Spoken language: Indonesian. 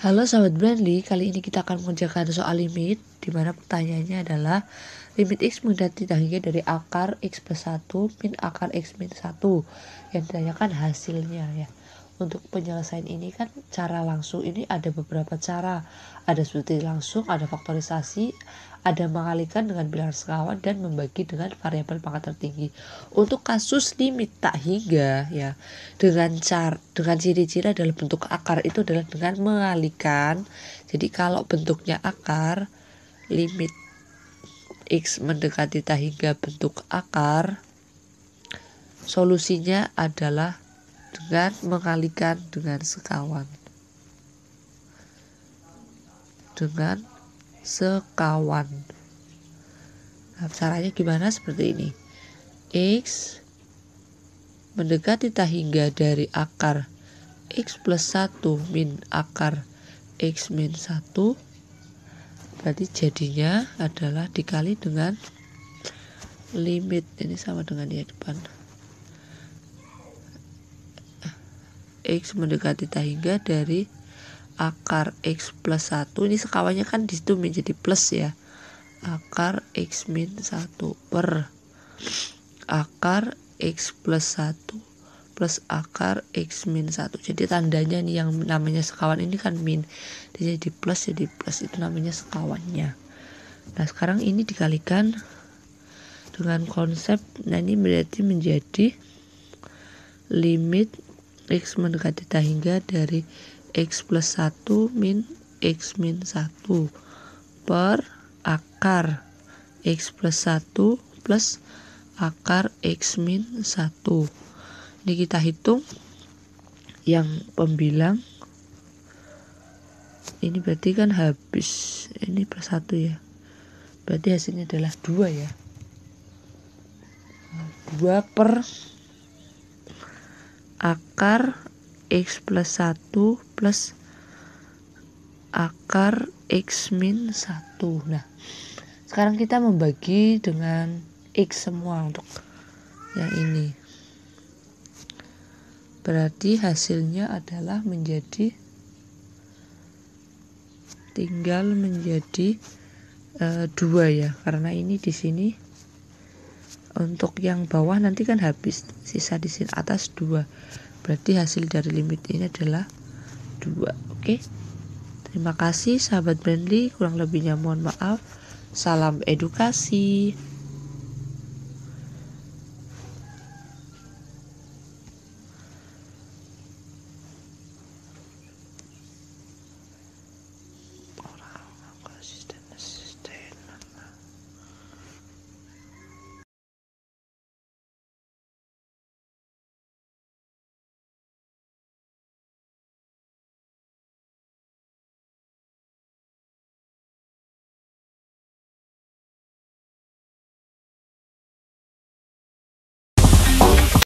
Halo sahabat Brandly, kali ini kita akan mengerjakan soal limit di mana pertanyaannya adalah limit x mendekati tangganya dari akar x plus 1 min akar x min 1 yang ditanyakan hasilnya ya untuk penyelesaian ini kan cara langsung ini ada beberapa cara ada seperti langsung ada faktorisasi ada mengalihkan dengan bilangan sekawan dan membagi dengan variabel pangkat tertinggi untuk kasus limit tak hingga ya dengan cara dengan ciri-ciri adalah bentuk akar itu adalah dengan mengalihkan jadi kalau bentuknya akar limit x mendekati tak hingga bentuk akar solusinya adalah dengan mengalihkan dengan sekawan dengan sekawan nah, caranya gimana seperti ini X mendekati tak hingga dari akar X plus 1 min akar X min 1 berarti jadinya adalah dikali dengan limit ini sama dengan yang depan X mendekati tak hingga dari akar X plus 1 ini sekawannya kan disitu menjadi plus ya akar X min 1 per akar X plus 1 plus akar X min 1 jadi tandanya nih yang namanya sekawan ini kan min dia jadi plus jadi plus itu namanya sekawannya nah sekarang ini dikalikan dengan konsep nah ini berarti menjadi limit X mendekati hingga dari X plus 1 min X min 1 per akar X plus 1 plus akar X min 1 ini kita hitung yang pembilang ini berarti kan habis ini plus 1 ya berarti hasilnya adalah 2 ya 2 per akar x plus 1 plus akar x min 1 nah sekarang kita membagi dengan x semua untuk yang ini berarti hasilnya adalah menjadi tinggal menjadi e, dua ya karena ini di sini untuk yang bawah nanti kan habis sisa di sini atas dua, berarti hasil dari limit ini adalah dua. oke okay? terima kasih sahabat Brandly kurang lebihnya mohon maaf salam edukasi